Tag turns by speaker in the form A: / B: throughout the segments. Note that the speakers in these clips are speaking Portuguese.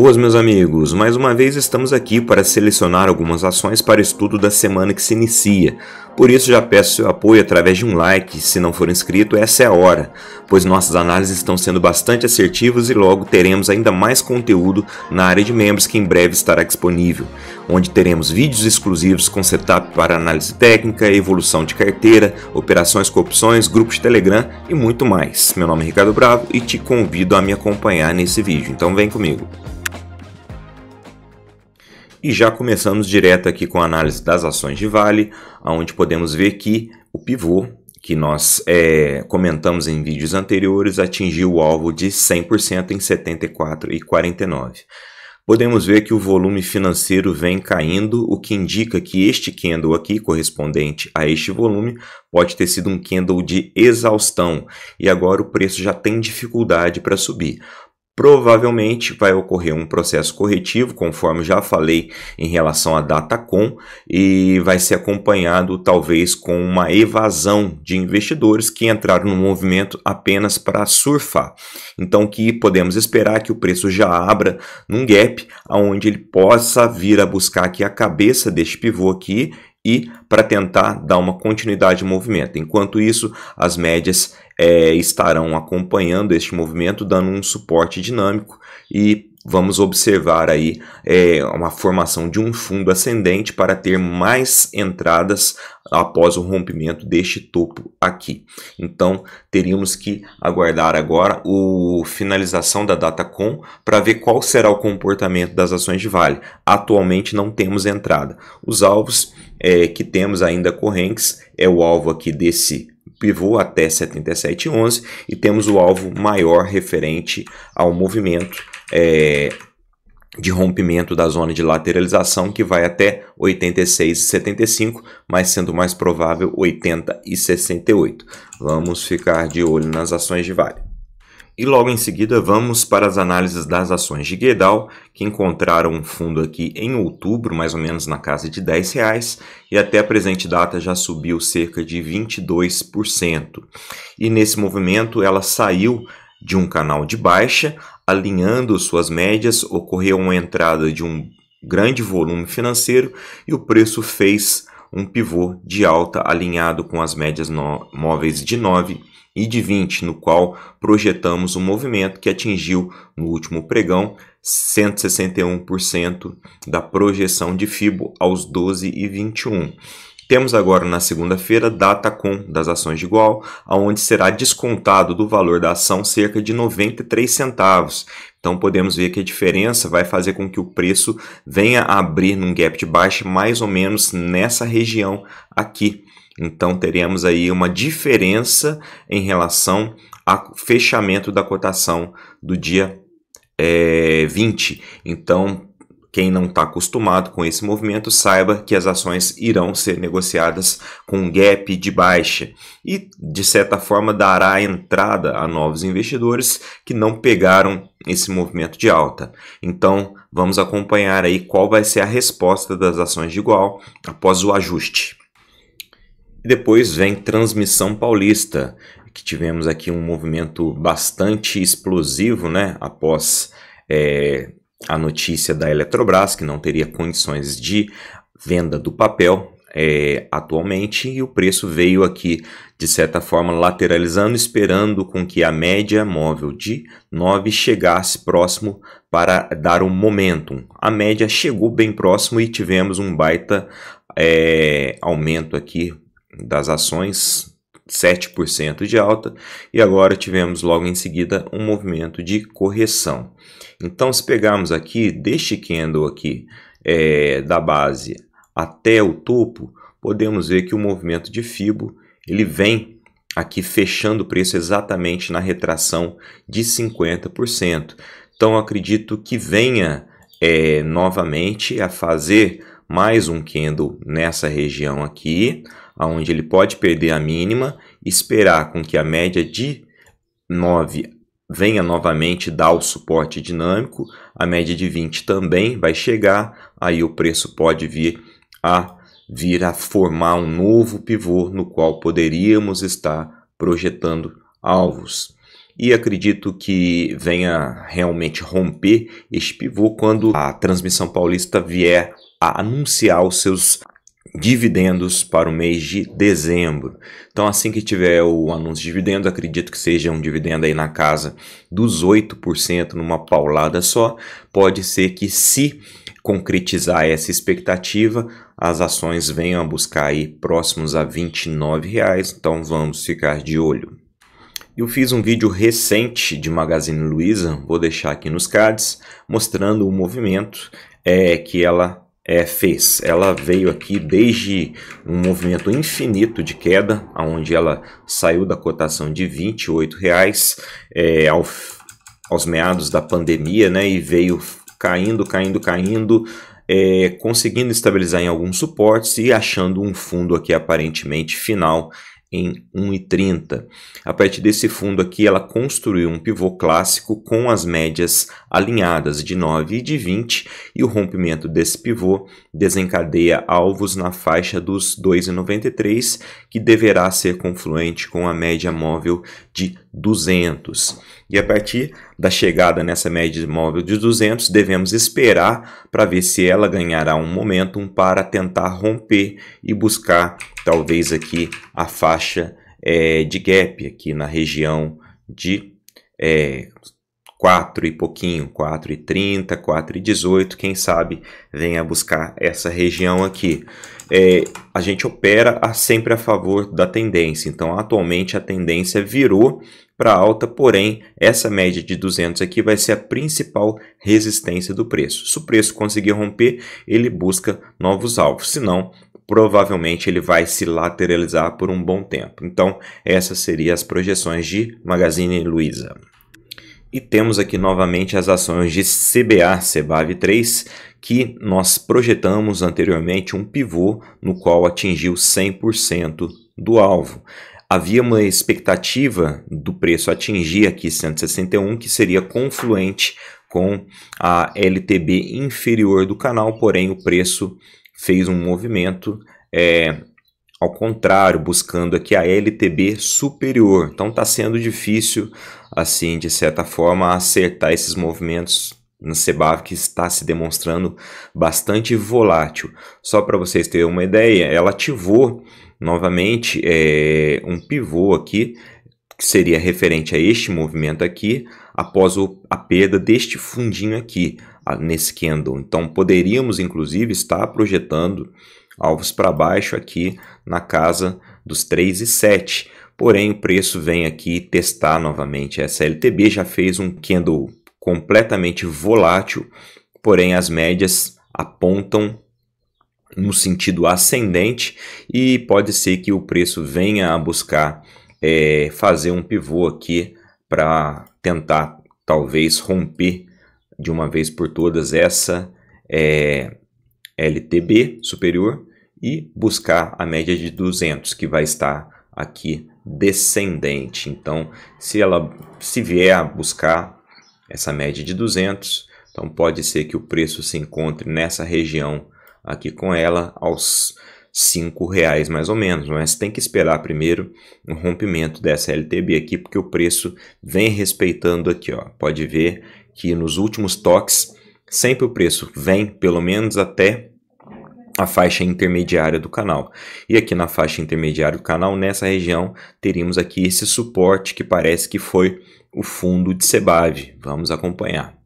A: Boas, meus amigos! Mais uma vez estamos aqui para selecionar algumas ações para estudo da semana que se inicia. Por isso, já peço seu apoio através de um like. Se não for inscrito, essa é a hora, pois nossas análises estão sendo bastante assertivas e logo teremos ainda mais conteúdo na área de membros que em breve estará disponível onde teremos vídeos exclusivos com setup para análise técnica, evolução de carteira, operações com opções, grupos de Telegram e muito mais. Meu nome é Ricardo Bravo e te convido a me acompanhar nesse vídeo, então vem comigo. E já começamos direto aqui com a análise das ações de Vale, onde podemos ver que o pivô que nós é, comentamos em vídeos anteriores atingiu o alvo de 100% em 74,49 podemos ver que o volume financeiro vem caindo, o que indica que este candle aqui, correspondente a este volume, pode ter sido um candle de exaustão e agora o preço já tem dificuldade para subir. Provavelmente vai ocorrer um processo corretivo, conforme já falei em relação à Datacom, e vai ser acompanhado talvez com uma evasão de investidores que entraram no movimento apenas para surfar. Então que podemos esperar é que o preço já abra num gap aonde ele possa vir a buscar aqui a cabeça deste pivô aqui e para tentar dar uma continuidade ao movimento. Enquanto isso, as médias é, estarão acompanhando este movimento, dando um suporte dinâmico e vamos observar aí é, uma formação de um fundo ascendente para ter mais entradas após o rompimento deste topo aqui. Então, teríamos que aguardar agora a finalização da data com para ver qual será o comportamento das ações de Vale. Atualmente não temos entrada. Os alvos é, que temos ainda correntes é o alvo aqui desse pivô até 77,11 e temos o alvo maior referente ao movimento é, de rompimento da zona de lateralização que vai até 86,75, e mas sendo mais provável 80 e 68. Vamos ficar de olho nas ações de Vale. E logo em seguida vamos para as análises das ações de Guedal, que encontraram um fundo aqui em outubro, mais ou menos na casa de 10 reais, e até a presente data já subiu cerca de 22%. E nesse movimento ela saiu de um canal de baixa alinhando suas médias, ocorreu uma entrada de um grande volume financeiro e o preço fez um pivô de alta alinhado com as médias no, móveis de 9 e de 20, no qual projetamos um movimento que atingiu no último pregão 161% da projeção de FIBO aos 12 e 21. Temos agora na segunda-feira data com das ações de igual, aonde será descontado do valor da ação cerca de 93 centavos. Então podemos ver que a diferença vai fazer com que o preço venha a abrir num gap de baixa mais ou menos nessa região aqui. Então teremos aí uma diferença em relação ao fechamento da cotação do dia é, eh, 20. Então quem não está acostumado com esse movimento, saiba que as ações irão ser negociadas com gap de baixa e, de certa forma, dará entrada a novos investidores que não pegaram esse movimento de alta. Então, vamos acompanhar aí qual vai ser a resposta das ações de igual após o ajuste. depois vem transmissão paulista, que tivemos aqui um movimento bastante explosivo, né? Após é, a notícia da Eletrobras, que não teria condições de venda do papel é, atualmente, e o preço veio aqui, de certa forma, lateralizando, esperando com que a média móvel de 9 chegasse próximo para dar um momentum. A média chegou bem próximo e tivemos um baita é, aumento aqui das ações 7% de alta e agora tivemos logo em seguida um movimento de correção. Então, se pegarmos aqui deste candle aqui é, da base até o topo, podemos ver que o movimento de Fibo ele vem aqui fechando o preço exatamente na retração de 50%. Então, acredito que venha é, novamente a fazer mais um candle nessa região aqui onde ele pode perder a mínima, esperar com que a média de 9 venha novamente dar o suporte dinâmico, a média de 20 também vai chegar, aí o preço pode vir a vir a formar um novo pivô no qual poderíamos estar projetando alvos. E acredito que venha realmente romper este pivô quando a transmissão paulista vier a anunciar os seus dividendos para o mês de dezembro. Então, assim que tiver o anúncio de dividendos, acredito que seja um dividendo aí na casa dos 8% numa paulada só. Pode ser que, se concretizar essa expectativa, as ações venham a buscar aí próximos a R$ reais, então vamos ficar de olho. Eu fiz um vídeo recente de Magazine Luiza, vou deixar aqui nos cards, mostrando o movimento é, que ela é, fez. Ela veio aqui desde um movimento infinito de queda, onde ela saiu da cotação de R$ 28,00 é, ao, aos meados da pandemia né, e veio caindo, caindo, caindo, é, conseguindo estabilizar em alguns suportes e achando um fundo aqui aparentemente final em 1,30. A partir desse fundo aqui, ela construiu um pivô clássico com as médias alinhadas de 9 e de 20 e o rompimento desse pivô desencadeia alvos na faixa dos 2,93, que deverá ser confluente com a média móvel de 200. E a partir da chegada nessa média móvel de 200, devemos esperar para ver se ela ganhará um momentum para tentar romper e buscar talvez aqui a faixa é, de gap aqui na região de é, 4 e pouquinho, 4 e 30, 4 e 18, quem sabe venha buscar essa região aqui. É, a gente opera a, sempre a favor da tendência, então atualmente a tendência virou para alta, porém essa média de 200 aqui vai ser a principal resistência do preço. Se o preço conseguir romper, ele busca novos alvos, não provavelmente ele vai se lateralizar por um bom tempo. Então, essas seriam as projeções de Magazine Luiza. E temos aqui novamente as ações de CBA, CBAV3, que nós projetamos anteriormente um pivô no qual atingiu 100% do alvo. Havia uma expectativa do preço atingir aqui 161, que seria confluente com a LTB inferior do canal, porém o preço fez um movimento é, ao contrário, buscando aqui a LTB superior. Então está sendo difícil, assim, de certa forma, acertar esses movimentos no Cebav que está se demonstrando bastante volátil. Só para vocês terem uma ideia, ela ativou novamente é, um pivô aqui que seria referente a este movimento aqui após o, a perda deste fundinho aqui nesse candle. Então poderíamos inclusive estar projetando alvos para baixo aqui na casa dos 3 e 7. Porém, o preço vem aqui testar novamente essa LTB, já fez um candle completamente volátil, porém as médias apontam no sentido ascendente e pode ser que o preço venha a buscar é, fazer um pivô aqui para tentar talvez romper de uma vez por todas essa é, LTB superior e buscar a média de 200, que vai estar aqui descendente. Então, se ela se vier a buscar essa média de 200, então pode ser que o preço se encontre nessa região aqui com ela aos cinco reais mais ou menos, mas tem que esperar primeiro um rompimento dessa LTB aqui, porque o preço vem respeitando aqui, ó. Pode ver que nos últimos toques sempre o preço vem pelo menos até a faixa intermediária do canal. E aqui na faixa intermediária do canal, nessa região, teríamos aqui esse suporte que parece que foi o fundo de Sebave. Vamos acompanhar.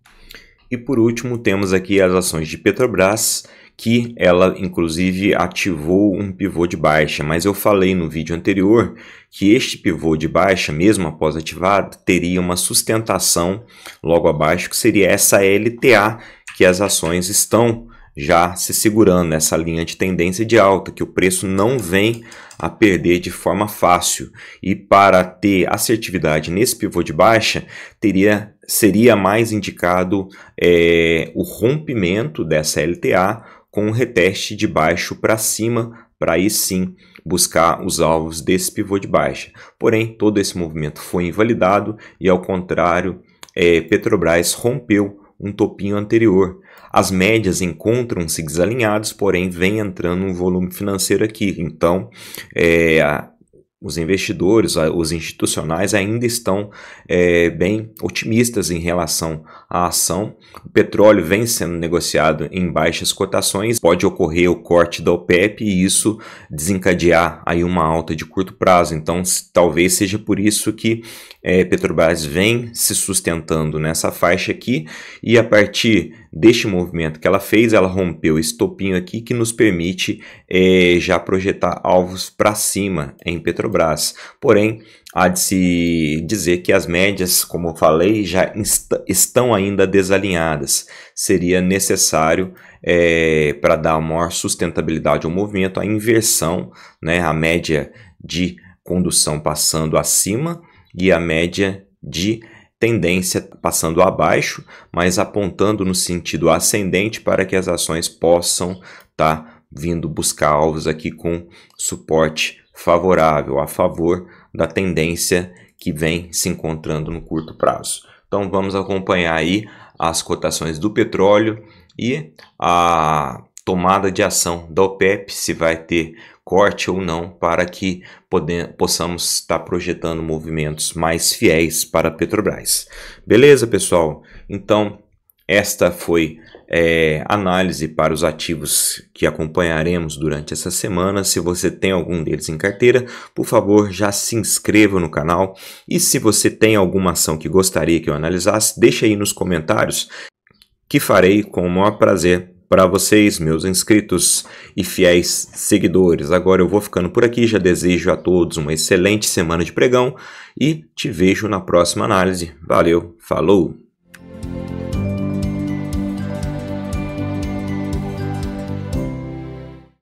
A: E por último, temos aqui as ações de Petrobras que ela inclusive ativou um pivô de baixa, mas eu falei no vídeo anterior que este pivô de baixa, mesmo após ativado, teria uma sustentação logo abaixo, que seria essa LTA que as ações estão já se segurando nessa linha de tendência de alta, que o preço não vem a perder de forma fácil. E para ter assertividade nesse pivô de baixa, teria, seria mais indicado é, o rompimento dessa LTA com um reteste de baixo para cima, para aí sim buscar os alvos desse pivô de baixa. Porém, todo esse movimento foi invalidado e, ao contrário, é, Petrobras rompeu um topinho anterior. As médias encontram-se desalinhados, porém vem entrando um volume financeiro aqui. Então, é, os investidores, os institucionais ainda estão é, bem otimistas em relação à ação. O petróleo vem sendo negociado em baixas cotações, pode ocorrer o corte da OPEP e isso desencadear aí uma alta de curto prazo. Então, talvez seja por isso que é, Petrobras vem se sustentando nessa faixa aqui e a partir deste movimento que ela fez, ela rompeu esse topinho aqui que nos permite é, já projetar alvos para cima em Petrobras. Porém, há de se dizer que as médias, como eu falei, já estão ainda desalinhadas. Seria necessário, é, para dar maior sustentabilidade ao movimento, a inversão, né, a média de condução passando acima e a média de tendência passando abaixo, mas apontando no sentido ascendente para que as ações possam estar tá vindo buscar alvos aqui com suporte favorável, a favor da tendência que vem se encontrando no curto prazo. Então vamos acompanhar aí as cotações do petróleo e a tomada de ação da OPEP, se vai ter corte ou não, para que possamos estar projetando movimentos mais fiéis para a Petrobras. Beleza, pessoal? Então, esta foi é, análise para os ativos que acompanharemos durante essa semana. Se você tem algum deles em carteira, por favor, já se inscreva no canal. E se você tem alguma ação que gostaria que eu analisasse, deixe aí nos comentários que farei com o maior prazer para vocês, meus inscritos e fiéis seguidores. Agora eu vou ficando por aqui, já desejo a todos uma excelente semana de pregão e te vejo na próxima análise. Valeu, falou!